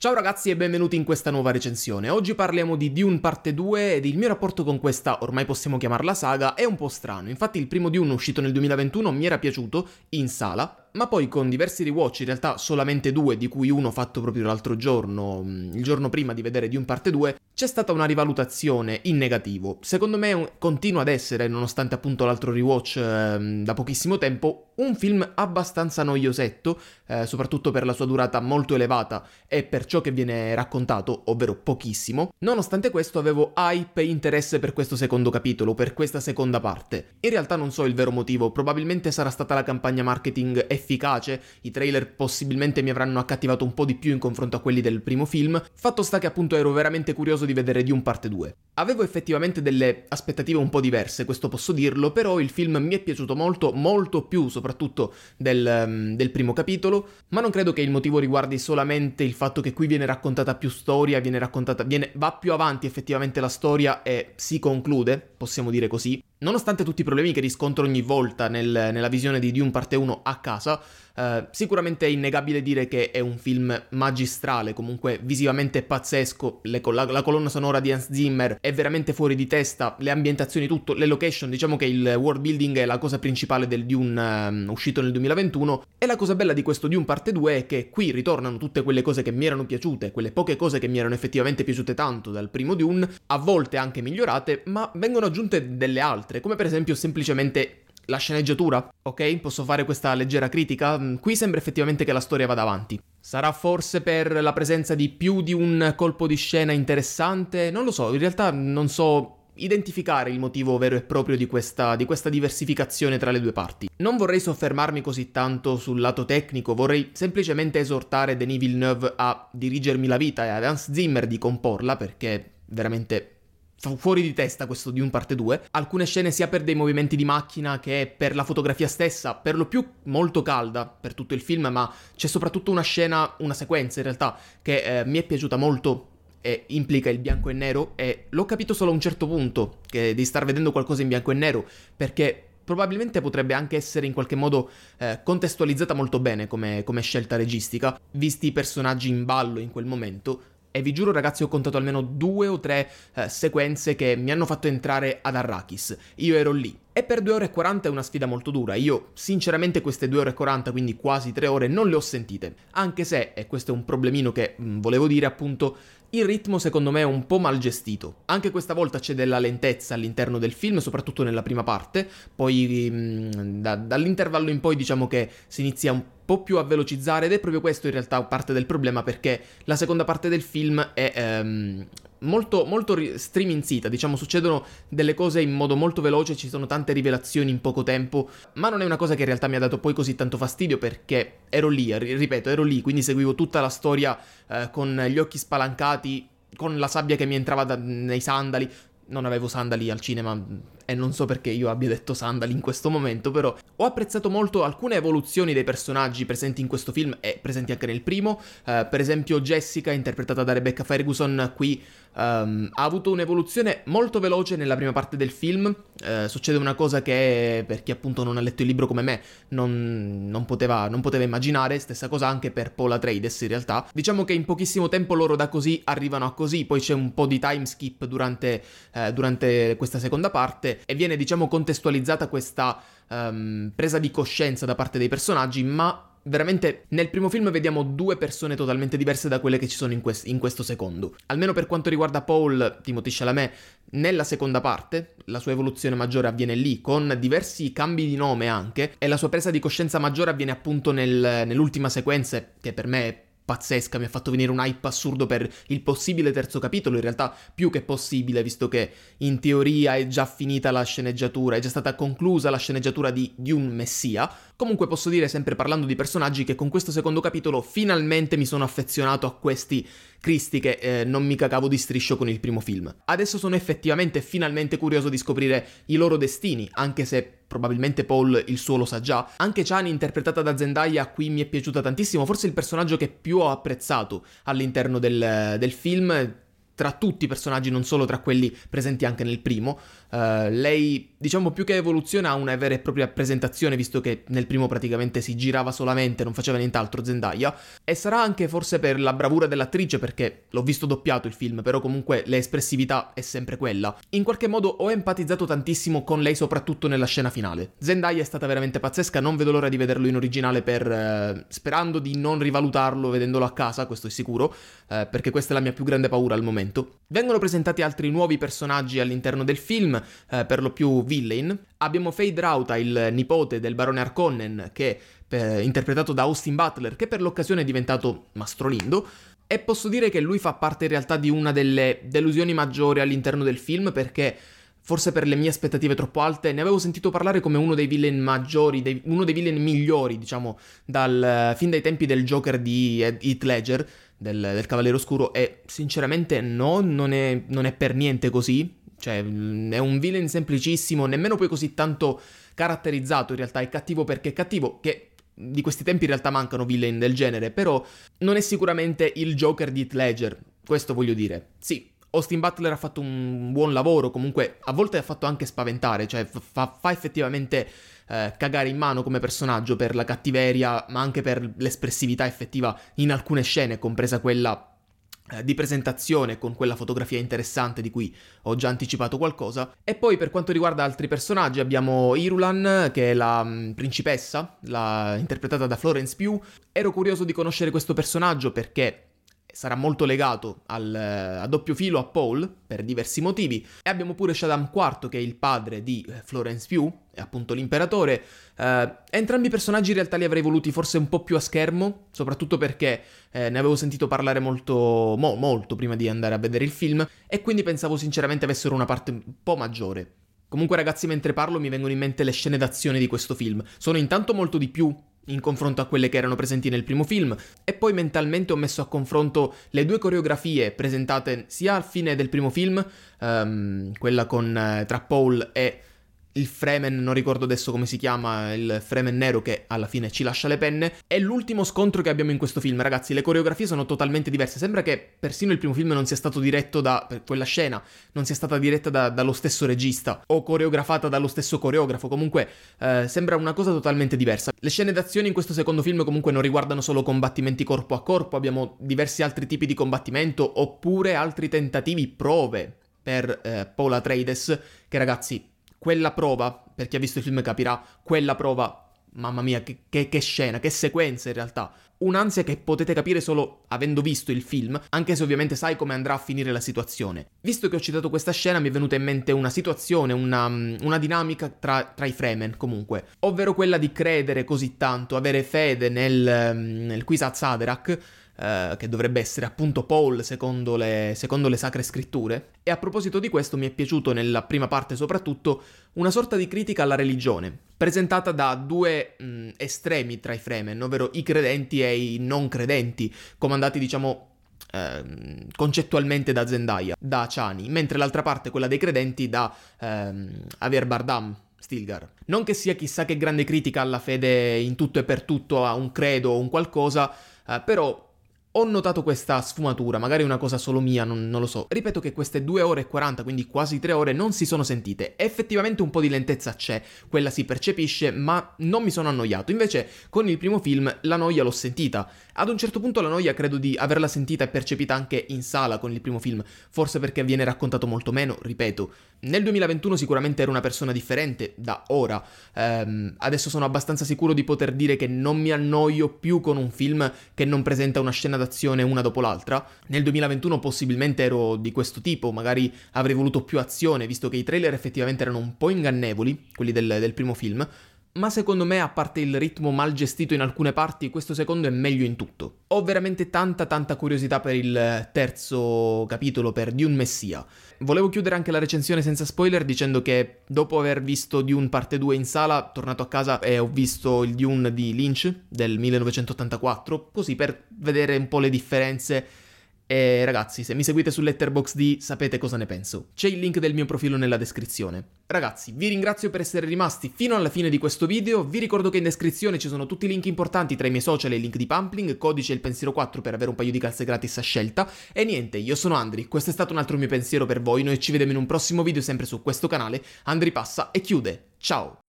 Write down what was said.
Ciao ragazzi e benvenuti in questa nuova recensione. Oggi parliamo di Dune parte 2 ed il mio rapporto con questa, ormai possiamo chiamarla saga, è un po' strano. Infatti il primo Dune uscito nel 2021 mi era piaciuto in sala, ma poi con diversi rewatch, in realtà solamente due, di cui uno fatto proprio l'altro giorno, mm, il giorno prima di vedere di un parte 2, c'è stata una rivalutazione in negativo. Secondo me continua ad essere, nonostante appunto l'altro rewatch eh, da pochissimo tempo, un film abbastanza noiosetto, eh, soprattutto per la sua durata molto elevata e per ciò che viene raccontato, ovvero pochissimo. Nonostante questo avevo hype e interesse per questo secondo capitolo, per questa seconda parte. In realtà non so il vero motivo, probabilmente sarà stata la campagna marketing e efficace, i trailer possibilmente mi avranno accattivato un po' di più in confronto a quelli del primo film, fatto sta che appunto ero veramente curioso di vedere di parte 2. Avevo effettivamente delle aspettative un po' diverse, questo posso dirlo, però il film mi è piaciuto molto, molto più soprattutto del, um, del primo capitolo, ma non credo che il motivo riguardi solamente il fatto che qui viene raccontata più storia, viene raccontata, viene, va più avanti effettivamente la storia e si conclude, possiamo dire così, Nonostante tutti i problemi che riscontro ogni volta nel, nella visione di Dune parte 1 a casa, eh, sicuramente è innegabile dire che è un film magistrale, comunque visivamente pazzesco, le, la, la, colonna sonora di Hans Zimmer è veramente fuori di testa, le ambientazioni, tutto, le location, diciamo che il world building è la cosa principale del Dune eh, uscito nel 2021 e la cosa bella di questo Dune parte 2 è che qui ritornano tutte quelle cose che mi erano piaciute, quelle poche cose che mi erano effettivamente piaciute tanto dal primo Dune, a volte anche migliorate, ma vengono aggiunte delle altre altre, come per esempio semplicemente la sceneggiatura, ok? Posso fare questa leggera critica? Mm, qui sembra effettivamente che la storia vada avanti. Sarà forse per la presenza di più di un colpo di scena interessante? Non lo so, in realtà non so identificare il motivo vero e proprio di questa, di questa, diversificazione tra le due parti. Non vorrei soffermarmi così tanto sul lato tecnico, vorrei semplicemente esortare Denis Villeneuve a dirigermi la vita e ad Hans Zimmer di comporla perché veramente fuori di testa questo di un parte 2. Alcune scene sia per dei movimenti di macchina che per la fotografia stessa, per lo più molto calda per tutto il film, ma c'è soprattutto una scena, una sequenza in realtà, che eh, mi è piaciuta molto e implica il bianco e nero e l'ho capito solo a un certo punto, che di star vedendo qualcosa in bianco e nero, perché probabilmente potrebbe anche essere in qualche modo eh, contestualizzata molto bene come, come scelta registica, visti i personaggi in ballo in quel momento, e vi giuro ragazzi ho contato almeno due o tre eh, sequenze che mi hanno fatto entrare ad Arrakis. Io ero lì. E per 2 ore e 40 è una sfida molto dura. Io sinceramente queste 2 ore e 40, quindi quasi 3 ore, non le ho sentite. Anche se, e questo è un problemino che mh, mm, volevo dire appunto, il ritmo secondo me è un po' mal gestito. Anche questa volta c'è della lentezza all'interno del film, soprattutto nella prima parte. Poi mm, da, dall'intervallo in poi diciamo che si inizia un po' più a velocizzare ed è proprio questo in realtà parte del problema perché la seconda parte del film è ehm, molto, molto streaminzita, diciamo, succedono delle cose in modo molto veloce, ci sono tante rivelazioni in poco tempo, ma non è una cosa che in realtà mi ha dato poi così tanto fastidio perché ero lì, ripeto, ero lì, quindi seguivo tutta la storia eh, con gli occhi spalancati, con la sabbia che mi entrava da, nei sandali, non avevo sandali al cinema, e non so perché io abbia detto Sandal in questo momento, però ho apprezzato molto alcune evoluzioni dei personaggi presenti in questo film e presenti anche nel primo. Uh, per esempio Jessica, interpretata da Rebecca Ferguson, qui um, ha avuto un'evoluzione molto veloce nella prima parte del film. Uh, succede una cosa che per chi appunto non ha letto il libro come me non, non, poteva, non poteva immaginare, stessa cosa anche per Paula Trades in realtà. Diciamo che in pochissimo tempo loro da così arrivano a così, poi c'è un po' di time skip durante, eh, durante questa seconda parte e viene diciamo contestualizzata questa um, presa di coscienza da parte dei personaggi, ma veramente nel primo film vediamo due persone totalmente diverse da quelle che ci sono in, quest- in, questo secondo. Almeno per quanto riguarda Paul, Timothy Chalamet, nella seconda parte la sua evoluzione maggiore avviene lì, con diversi cambi di nome anche, e la sua presa di coscienza maggiore avviene appunto nel- nell'ultima sequenza, che per me è pazzesca, mi ha fatto venire un hype assurdo per il possibile terzo capitolo, in realtà più che possibile, visto che in teoria è già finita la sceneggiatura, è già stata conclusa la sceneggiatura di, Dune messia, Comunque posso dire, sempre parlando di personaggi, che con questo secondo capitolo finalmente mi sono affezionato a questi Cristi che eh, non mi cagavo di striscio con il primo film. Adesso sono effettivamente finalmente curioso di scoprire i loro destini, anche se probabilmente Paul il suo lo sa già. Anche Chani interpretata da Zendaya qui mi è piaciuta tantissimo, forse il personaggio che più ho apprezzato all'interno del, del film tra tutti i personaggi, non solo tra quelli presenti anche nel primo. Uh, lei, diciamo, più che evoluzione ha una vera e propria presentazione, visto che nel primo praticamente si girava solamente, non faceva nient'altro Zendaya. E sarà anche forse per la bravura dell'attrice, perché l'ho visto doppiato il film, però comunque l'espressività è sempre quella. In qualche modo ho empatizzato tantissimo con lei, soprattutto nella scena finale. Zendaya è stata veramente pazzesca, non vedo l'ora di vederlo in originale per... Eh, sperando di non rivalutarlo vedendolo a casa, questo è sicuro, eh, perché questa è la mia più grande paura al momento momento. Vengono presentati altri nuovi personaggi all'interno del film, eh, per lo più villain. Abbiamo Fade Rauta, il nipote del barone Arconnen, che, eh, interpretato da Austin Butler, che per l'occasione è diventato Mastrolindo. E posso dire che lui fa parte in realtà di una delle delusioni maggiori all'interno del film perché forse per le mie aspettative troppo alte, ne avevo sentito parlare come uno dei villain maggiori, dei, uno dei villain migliori, diciamo, dal, fin dai tempi del Joker di Heath Ledger, del, del Cavaliere Oscuro e sinceramente no, non è, non è per niente così. Cioè, mm, è un villain semplicissimo, nemmeno poi così tanto caratterizzato in realtà, è cattivo perché è cattivo, che di questi tempi in realtà mancano villain del genere, però non è sicuramente il Joker di Heath Ledger, questo voglio dire. Sì, Austin Butler ha fatto un buon lavoro, comunque a volte ha fatto anche spaventare, cioè fa, fa effettivamente eh, cagare in mano come personaggio per la cattiveria, ma anche per l'espressività effettiva in alcune scene, compresa quella eh, di presentazione con quella fotografia interessante di cui ho già anticipato qualcosa. E poi per quanto riguarda altri personaggi abbiamo Irulan, che è la mm, principessa, la, interpretata da Florence Pugh. Ero curioso di conoscere questo personaggio perché sarà molto legato al, eh, a doppio filo a Paul per diversi motivi. E abbiamo pure Shaddam IV, che è il padre di eh, Florence Pugh, appunto l'imperatore. Eh, entrambi i personaggi in realtà li avrei voluti forse un po' più a schermo, soprattutto perché eh, ne avevo sentito parlare molto, mo, molto prima di andare a vedere il film, e quindi pensavo sinceramente avessero una parte un po' maggiore. Comunque ragazzi, mentre parlo mi vengono in mente le scene d'azione di questo film. Sono intanto molto di più in confronto a quelle che erano presenti nel primo film e poi mentalmente ho messo a confronto le due coreografie presentate sia al fine del primo film, um, quella con, eh, tra Paul e il Fremen, non ricordo adesso come si chiama, il Fremen nero che alla fine ci lascia le penne. È l'ultimo scontro che abbiamo in questo film, ragazzi. Le coreografie sono totalmente diverse. Sembra che persino il primo film non sia stato diretto da quella scena, non sia stata diretta da, dallo stesso regista o coreografata dallo stesso coreografo. Comunque eh, sembra una cosa totalmente diversa. Le scene d'azione in questo secondo film comunque non riguardano solo combattimenti corpo a corpo, abbiamo diversi altri tipi di combattimento oppure altri tentativi, prove per eh, Paula Trades che ragazzi quella prova, per chi ha visto il film capirà, quella prova Mamma mia, che, che, che, scena, che sequenza in realtà. Un'ansia che potete capire solo avendo visto il film, anche se ovviamente sai come andrà a finire la situazione. Visto che ho citato questa scena, mi è venuta in mente una situazione, una, una dinamica tra, tra, i Fremen, comunque. Ovvero quella di credere così tanto, avere fede nel, nel Kwisatz Haderach, eh, che dovrebbe essere appunto Paul secondo le, secondo le sacre scritture. E a proposito di questo mi è piaciuto nella prima parte soprattutto una sorta di critica alla religione, presentata da due mh, mm, estremi tra i Fremen, ovvero i credenti e i non credenti, comandati diciamo ehm, concettualmente da Zendaya, da Chani, mentre l'altra parte, quella dei credenti, da ehm, Aver Bardam, Stilgar. Non che sia chissà che grande critica alla fede in tutto e per tutto, a un credo o un qualcosa, eh, però ho notato questa sfumatura, magari una cosa solo mia, non, non, lo so. Ripeto che queste 2 ore e 40, quindi quasi 3 ore, non si sono sentite. Effettivamente un po' di lentezza c'è, quella si percepisce, ma non mi sono annoiato. Invece con il primo film la noia l'ho sentita. Ad un certo punto la noia credo di averla sentita e percepita anche in sala con il primo film, forse perché viene raccontato molto meno, ripeto. Nel 2021 sicuramente ero una persona differente da ora. Ehm, adesso sono abbastanza sicuro di poter dire che non mi annoio più con un film che non presenta una scena da azione una dopo l'altra. Nel 2021 possibilmente ero di questo tipo, magari avrei voluto più azione, visto che i trailer effettivamente erano un po' ingannevoli, quelli del, del primo film, ma secondo me, a parte il ritmo mal gestito in alcune parti, questo secondo è meglio in tutto. Ho veramente tanta tanta curiosità per il terzo capitolo, per Dune Messia. Volevo chiudere anche la recensione senza spoiler dicendo che dopo aver visto Dune parte 2 in sala, tornato a casa e ho visto il Dune di Lynch del 1984, così per vedere un po' le differenze e ragazzi, se mi seguite su Letterboxd sapete cosa ne penso. C'è il link del mio profilo nella descrizione. Ragazzi, vi ringrazio per essere rimasti fino alla fine di questo video. Vi ricordo che in descrizione ci sono tutti i link importanti tra i miei social e il link di Pumpling, codice e il pensiero 4 per avere un paio di calze gratis a scelta. E niente, io sono Andri, questo è stato un altro mio pensiero per voi. Noi ci vediamo in un prossimo video sempre su questo canale. Andri passa e chiude. Ciao!